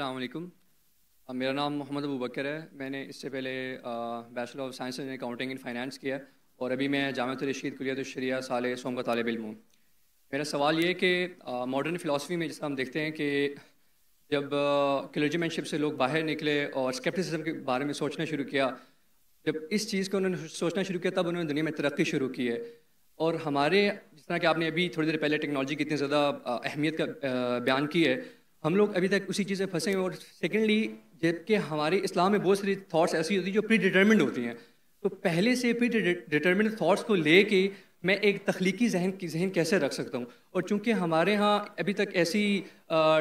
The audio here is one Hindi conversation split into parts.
अल्लाम uh, मेरा नाम मोहम्मद अबू बकर है मैंने इससे पहले bachelor of science in accounting in finance किया और अभी मैं जामत रशीद कुलियत शरिया साल सोम का तालब इलम हूँ मेरा सवाल ये कि मॉडर्न uh, फ़िलासफ़ी में जैसा हम देखते हैं कि जब क्लर्जीमैनशिप uh, से लोग बाहर निकले और स्केप्टिसिज्म के बारे में सोचना शुरू किया जब इस चीज़ को उन्होंने सोचना शुरू किया तब उन्होंने दुनिया में तरक्की शुरू की है और हमारे जिस तरह कि आपने अभी थोड़ी देर पहले टेक्नोलॉजी की इतनी ज़्यादा अहमियत का बयान की है हम लोग अभी तक उसी चीज़ में फंसे हैं और सेकेंडली जबकि हमारे इस्लाम में बहुत सारी थाट्स ऐसी होती हैं जो प्री डिटर्मिंड होती हैं तो पहले से प्री डिटर्मिंड थाट्स को ले कर मैं एक तख्लीकी जहन की जहन कैसे रख सकता हूँ और चूँकि हमारे यहाँ अभी तक ऐसी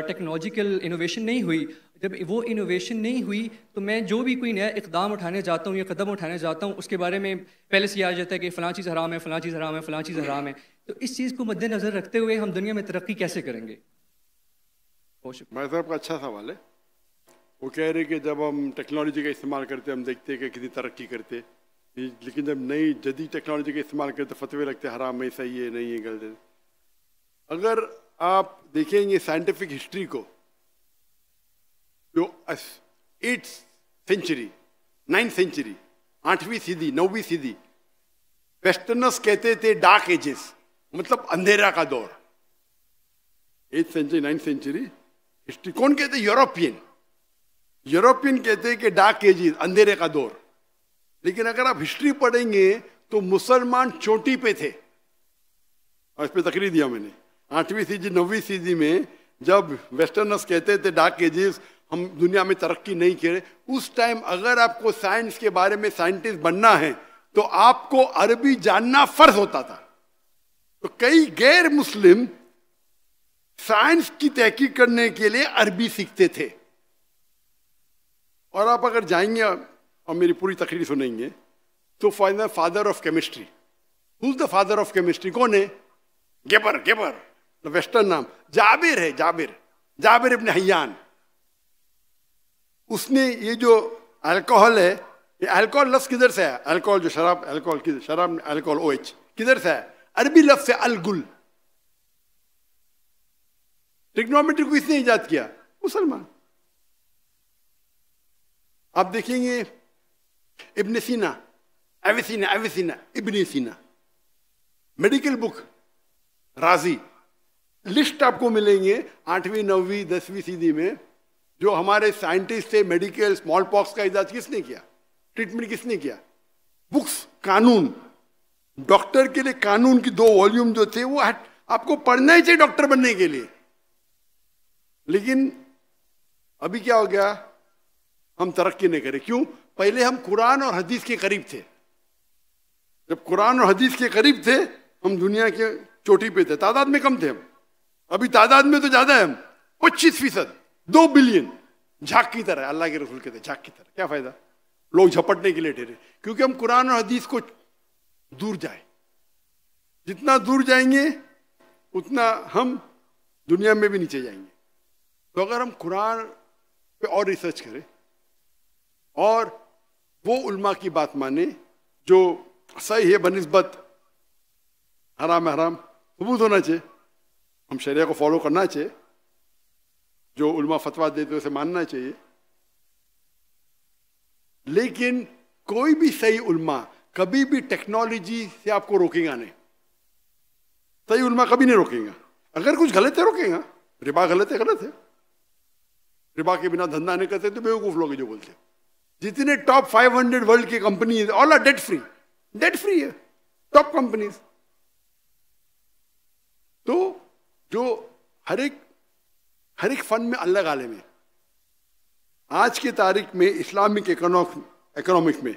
टेक्नोलॉजिकल इनोवेशन नहीं हुई जब वो इनोवेशन नहीं हुई तो मैं जो भी कोई नया इकदाम उठाने जाता हूँ या कदम उठाने जाता हूँ उसके बारे में पहले से आ जाता है कि फ़लाँ चीज़ हराम है फ़लाँ चीज़ हराम है फ़लाँ चीज़ हराम है तो इस चीज़ को मद्देनज़र रखते हुए हम दुनिया में तरक्की कैसे करेंगे हो सकता हमारी तरफ का अच्छा सवाल है वो कह रहे कि जब हम टेक्नोलॉजी का इस्तेमाल करते हम देखते हैं कि कितनी तरक्की करते लेकिन जब नई जदी टेक्नोलॉजी का इस्तेमाल करते फतवे लगते हराम में सही है नहीं है गलत अगर आप देखेंगे साइंटिफिक हिस्ट्री को जो एट सेंचुरी नाइन्थ सेंचुरी आठवीं सीधी नौवीं सीधी वेस्टर्नर्स कहते थे डार्क एजेस मतलब अंधेरा का दौर eight century ninth century history कौन कहते यूरोपियन यूरोपियन कहते हैं कि डार्क एजिस अंधेरे का दौर लेकिन अगर आप हिस्ट्री पढ़ेंगे तो मुसलमान चोटी पे थे और इस पर तकरीर दिया मैंने आठवीं सीजी नौवीं सीजी में जब वेस्टर्नर्स कहते थे डार्क एजिस हम दुनिया में तरक्की नहीं करे उस टाइम अगर आपको साइंस के बारे में साइंटिस्ट बनना है तो आपको अरबी जानना फर्ज होता था तो कई गैर मुस्लिम साइंस की तहकीक करने के लिए अरबी सीखते थे और आप अगर जाएंगे और मेरी पूरी तकरीर सुनेंगे तो father of chemistry who the father of chemistry कौन है गेबर गेबर वेस्टर्न नाम जाबिर है जाबिर जाबिर इबन हयान उसने ये जो अल्कोहल है ये अल्कोहल लफ्ज किधर से है अल्कोहल जो शराब अल्कोहल शराब अल्कोहल ओ एच किधर से है अरबी लफ्ज से अलगुल ट्रिग्नोमेट्री को इसने ईजाद किया मुसलमान आप देखेंगे इब्न सीना एविसीना एविसीना इब्न सीना मेडिकल बुक राजी लिस्ट आपको मिलेंगे आठवीं नौवीं दसवीं सीधी में जो हमारे साइंटिस्ट थे मेडिकल स्मॉल पॉक्स का इजाज किसने किया ट्रीटमेंट किसने किया बुक्स कानून डॉक्टर के लिए कानून की दो वॉल्यूम जो थे वो आपको पढ़ना ही चाहिए डॉक्टर बनने के लिए लेकिन अभी क्या हो गया हम तरक्की नहीं करे क्यों पहले हम कुरान और हदीस के करीब थे जब कुरान और हदीस के करीब थे हम दुनिया के चोटी पे थे तादाद में कम थे हम अभी तादाद में तो ज्यादा है हम पच्चीस फीसद दो बिलियन झाक की तरह अल्लाह के रसूल के थे झाक की तरह क्या फायदा लोग झपटने के लिए ठहरे क्योंकि हम कुरान और हदीस को दूर जाए जितना दूर जाएंगे उतना हम दुनिया में भी नीचे जाएंगे तो अगर हम कुरान पे और रिसर्च करें और वो उल्मा की बात माने जो सही है बनस्बत हराम हराम सबूत होना चाहिए हम शरिया को फॉलो करना चाहिए जो उल्मा फतवा देते तो उसे मानना चाहिए लेकिन कोई भी सही उल्मा कभी भी टेक्नोलॉजी से आपको रोकेगा नहीं सही उल्मा कभी नहीं रोकेगा अगर कुछ गलत है रोकेगा रिबा गलत है गलत है रिबा के बिना धंधा नहीं करते तो बेवकूफ लोग जो बोलते जितने टॉप 500 वर्ल्ड की company all are debt free debt free है टॉप कंपनीज तो जो हर एक हर एक फंड में अलग आलम है आज की तारीख में इस्लामिक इकोनॉमिक में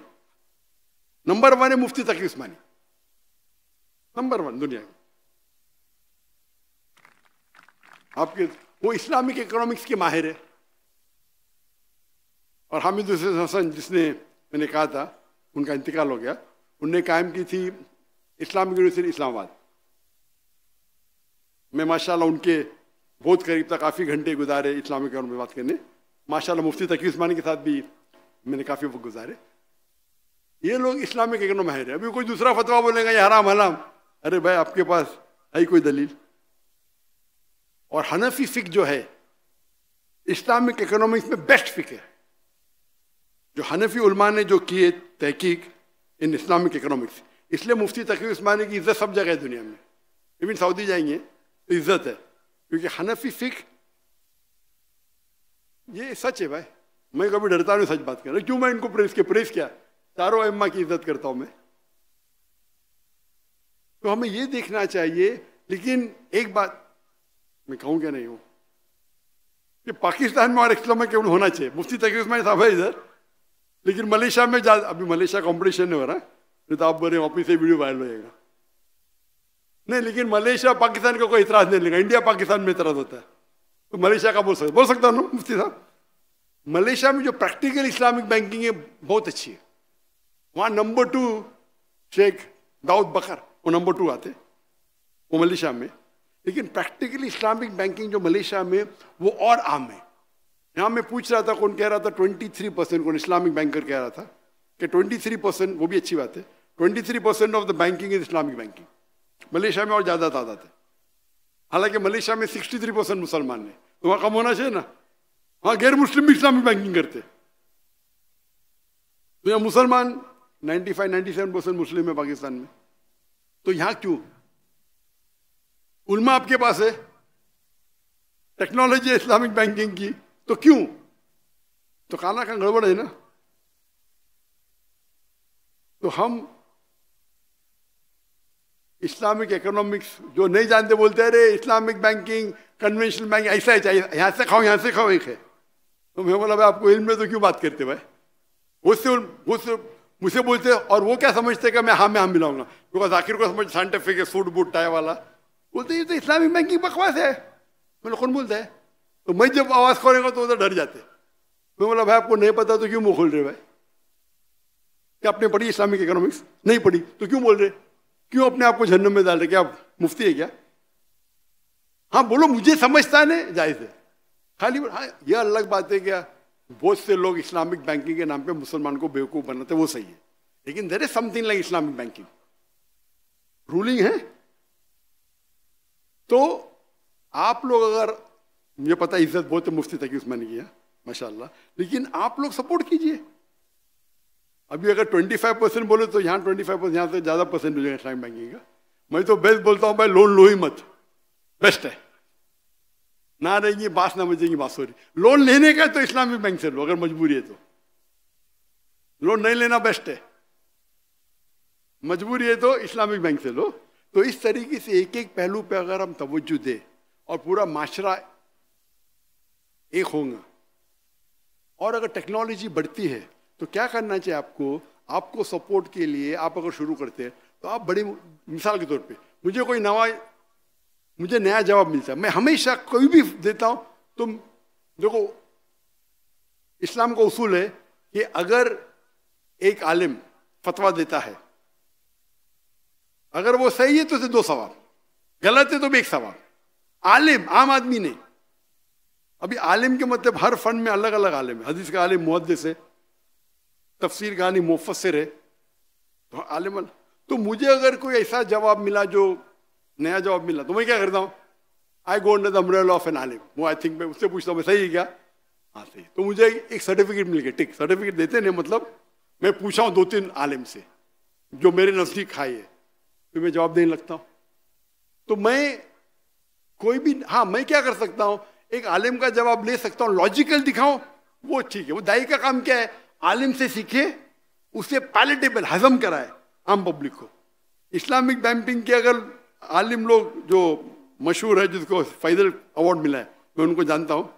नंबर वन है मुफ्ती तकी उस्मानी नंबर वन दुनिया में आपके वो इस्लामिक इकोनॉमिक्स के माहिर है और हामिद हुसैन हसन जिसने मैंने कहा था उनका इंतकाल हो गया उनने कायम की थी इस्लामिक यूनिवर्सिटी इस्लामाबाद मैं माशाल्लाह उनके बहुत करीब था काफ़ी घंटे गुजारे इस्लामिक में बात करने माशाल्लाह मुफ्ती तकी उस्मानी के साथ भी मैंने काफ़ी वक्त गुजारे ये लोग इस्लामिक एक माहिर है अभी कोई दूसरा फतवा बोलेगा ये हराम हराम अरे भाई आपके पास है कोई दलील और हनफी फिक जो है इस्लामिक इकोनॉमिक्स में बेस्ट फिक है जो हनफी उलमा ने जो किए तहकीक इन इस्लामिक इकोनॉमिक्स इसलिए मुफ्ती तकी उस्मानी की इज्जत सब जगह है दुनिया में इवन सऊदी जाएंगे तो इज्जत है क्योंकि हनफी फिक ये सच है भाई मैं कभी डरता नहीं सच बात कर रहा क्यों मैं इनको प्रेस के प्रेस किया चारों अम्मा की इज्जत करता हूं मैं तो हमें ये देखना चाहिए लेकिन एक बात मैं कहूँ क्या नहीं हूँ कि पाकिस्तान में और इस्लाम में केवल होना चाहिए मुफ्ती तकी उस्मानी साहब है इधर लेकिन मलेशिया में जा अभी मलेशिया कंपटीशन नहीं हो रहा नहीं तो आप बोल रहे ऑफिस से वीडियो वायरल हो जाएगा नहीं लेकिन मलेशिया पाकिस्तान का को कोई इतराज नहीं लेगा इंडिया पाकिस्तान में इतराज होता है तो मलेशिया का बोल सकता बोल सकता हूँ मुफ्ती साहब मलेशिया में जो प्रैक्टिकल इस्लामिक बैंकिंग है बहुत अच्छी है वहाँ number two Sheikh Daud Bakar वो नंबर टू आते वो मलेशिया में लेकिन प्रैक्टिकली इस्लामिक बैंकिंग जो मलेशिया में वो और आम है यहाँ मैं पूछ रहा था कौन कह रहा था 23 परसेंट कौन इस्लामिक बैंकर कह रहा था कि 23 परसेंट वो भी अच्छी बात है 23 percent of the banking is Islamic banking Malaysia में और ज़्यादा तादाद है हालांकि मलेशिया में 63 परसेंट मुसलमान है तो वहाँ कम होना चाहिए ना वहाँ गैर मुस्लिम भी इस्लामिक बैंकिंग करते तो यहाँ मुसलमान नाइन्टी 97 परसेंट मुस्लिम है पाकिस्तान में तो यहाँ क्यों उलमा आपके पास है टेक्नोलॉजी इस्लामिक बैंकिंग की तो क्यों तो काना का गड़बड़ है ना तो हम इस्लामिक इकोनॉमिक्स जो नहीं जानते बोलते अरे इस्लामिक बैंकिंग कन्वेंशनल बैंक ऐसा ही चाहिए यहां से खाओ यहां से खाओ एक है तो मैं बोला भाई आपको इल्म में तो क्यों बात करते भाई वो से मुझसे बोलते और वो क्या समझते कि मैं हाँ मैं हाँ मिलाऊंगा बिकॉज आखिर को समझ साइंटिफिक है सूट बूट टाइप वाला बोलते ये तो इस्लामिक बैंकिंग बकवास है मैं कौन बोलता है तो मैं जब आवाज खोलेगा तो उधर डर जाते मैं बोला भाई आपको नहीं पता तो क्यों मुंह खोल रहे भाई क्या आपने पढ़ी इस्लामिक इकोनॉमिक्स नहीं पढ़ी तो क्यों बोल रहे क्यों अपने आप को झन्नम में डाल रहे क्या मुफ्ती है क्या हाँ बोलो मुझे समझता ना जायज है खाली हाँ यह अलग बात है क्या बहुत से लोग इस्लामिक बैंकिंग के नाम पे मुसलमान को बेवकूफ बनाते वो सही है लेकिन there is something like Islamic banking ruling है तो आप लोग अगर मुझे पता इज्जत बहुत तो मुफ्ती तक उस्मानी की है माशाल्लाह लेकिन आप लोग सपोर्ट कीजिए अभी अगर 25 परसेंट बोले तो यहाँ 25 फाइव परसेंट यहाँ से ज़्यादा परसेंट हो जाएगा इस्लामिक बैंकिंग का मैं तो बेस्ट बोलता हूँ भाई लोन लो ही मत बेस्ट है ना रहेंगे बास ना बात सॉरी लोन लेने का तो इस्लामिक बैंक से लो अगर मजबूरी है तो लोन नहीं लेना बेस्ट है मजबूरी है तो इस्लामिक बैंक से लो तो इस तरीके से एक एक पहलू पे अगर हम तवज्जो दें और पूरा माशरा एक होगा और अगर टेक्नोलॉजी बढ़ती है तो क्या करना चाहिए आपको आपको सपोर्ट के लिए आप अगर शुरू करते हैं तो आप बड़ी मिसाल के तौर पे मुझे कोई नवा मुझे नया जवाब मिलता है मैं हमेशा कोई भी देता हूँ तो देखो इस्लाम का उसूल है कि अगर एक आलिम फतवा देता है अगर वो सही है तो उसे दो सवाल गलत है तो भी एक सवाल आलिम आम आदमी ने अभी आलिम के मतलब हर फन में अलग अलग आलिम है हदीस का आलिम मुहदस है तफसीर का आलिम मुफसर है तो आलिम अल तो मुझे अगर कोई ऐसा जवाब मिला जो नया जवाब मिला तो मैं क्या करता हूँ I go under the of an आलिम वो आई थिंक मैं उससे पूछता हूँ सही है क्या हाँ सही तो मुझे एक सर्टिफिकेट मिल गया ठीक सर्टिफिकेट देते ना मतलब मैं पूछा हूँ दो तीन आलिम से जो मेरे नज़दीक खाई है तो मैं जवाब देने लगता हूँ तो मैं कोई भी हाँ मैं क्या कर सकता हूँ एक आलिम का जवाब ले सकता हूँ लॉजिकल दिखाओ वो ठीक है वो दाई का काम क्या है आलिम से सीखे उसे पैलेटेबल हजम कराए आम पब्लिक को इस्लामिक बैंकिंग के अगर आलिम लोग जो मशहूर है जिसको फैजल अवार्ड मिला है मैं उनको जानता हूँ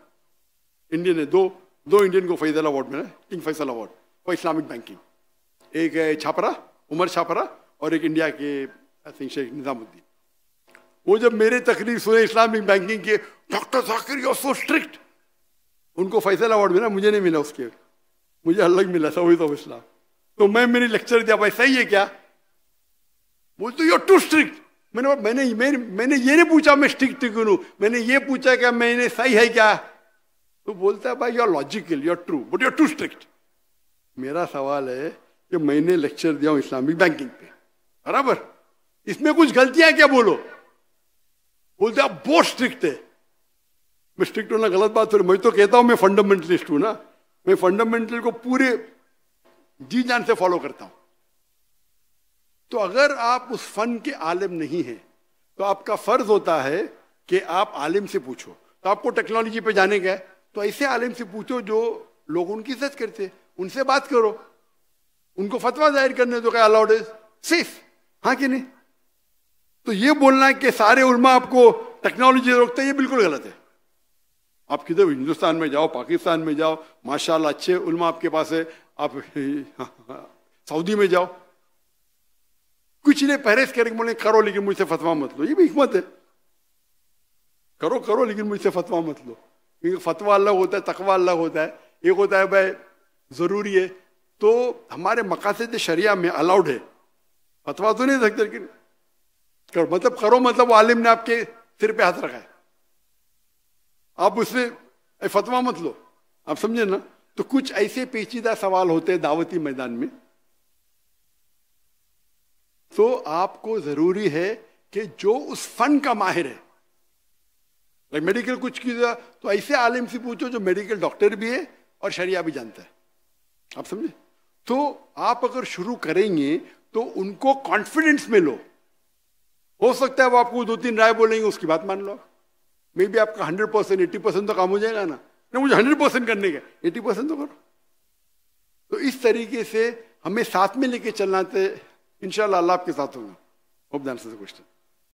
इंडियन है दो दो इंडियन को फैजल अवार्ड मिला है King Faisal award for Islamic banking एक है छापरा उमर छापरा और एक इंडिया के आई थिंक शेख निज़ामुद्दीन वो जब मेरे तकरीर सुने इस्लामिक बैंकिंग के doctor Zakir you so strict उनको फैसला अवार्ड मिला मुझे नहीं मिला उसके मुझे अलग मिला सभी तो इस्लाम तो मैं मेरे लेक्चर दिया भाई सही है क्या बोलते यू टू स्ट्रिक्ट मैंने मैंने मैंने मैंने ये नहीं पूछा मैं स्ट्रिक्ट क्यों हूँ मैंने ये पूछा क्या मैंने सही है क्या तो बोलता है भाई you are logical you are true but you are too strict मेरा सवाल है कि मैंने लेक्चर दिया हूं इस्लामिक बैंकिंग पे बराबर इसमें कुछ गलतियां क्या बोलो बोलते आप बहुत स्ट्रिक्ट है मैं स्ट्रिक्ट होना गलत बात हो मैं तो कहता हूं मैं फंडामेंटलिस्ट हूं ना मैं फंडामेंटल को पूरे जी जान से फॉलो करता हूं तो अगर आप उस फन के आलिम नहीं है तो आपका फर्ज होता है कि आप आलिम से पूछो तो आपको टेक्नोलॉजी पे जाने गए तो ऐसे आलिम से पूछो जो लोग उनकी सच करते उनसे बात करो उनको फतवा जाहिर करने तो क्या अलाउड इज सिर्फ हाँ कि नहीं तो ये बोलना है कि सारे उलमा आपको टेक्नोलॉजी रोकते हैं ये बिल्कुल गलत है आप किधर हिंदुस्तान में जाओ पाकिस्तान में जाओ माशाल्लाह अच्छे उलमा आपके पास है आप सऊदी में जाओ कुछ ने पहरेज करके बोले करो लेकिन मुझसे फतवा मत लो ये भी हमत है करो करो लेकिन मुझसे फतवा मत लो क्योंकि फतवा अलग होता है तकवा अलग होता है एक होता है भाई ज़रूरी है तो हमारे मकासद शरिया में अलाउड है फतवा तो नहीं सकते लेकिन करो मतलब करो मतलब वो आलिम ने आपके सिर पे हाथ रखा है आप उससे फतवा मत लो आप समझे ना तो कुछ ऐसे पेचीदा सवाल होते हैं दावती मैदान में तो आपको जरूरी है कि जो उस फन का माहिर है लाइक मेडिकल कुछ किया तो ऐसे आलिम से पूछो जो मेडिकल डॉक्टर भी है और शरिया भी जानता है आप समझे तो आप अगर शुरू करेंगे तो उनको कॉन्फिडेंस में लो हो सकता है वो आपको दो तीन राय बोलेंगे उसकी बात मान लो मे बी आपका हंड्रेड परसेंट एट्टी परसेंट तो काम हो जाएगा ना नहीं मुझे हंड्रेड परसेंट करने का एट्टी परसेंट तो करो तो इस तरीके से हमें साथ में लेके चलना थे तो इनशाला आपके साथ होगा द आंसर क्वेश्चन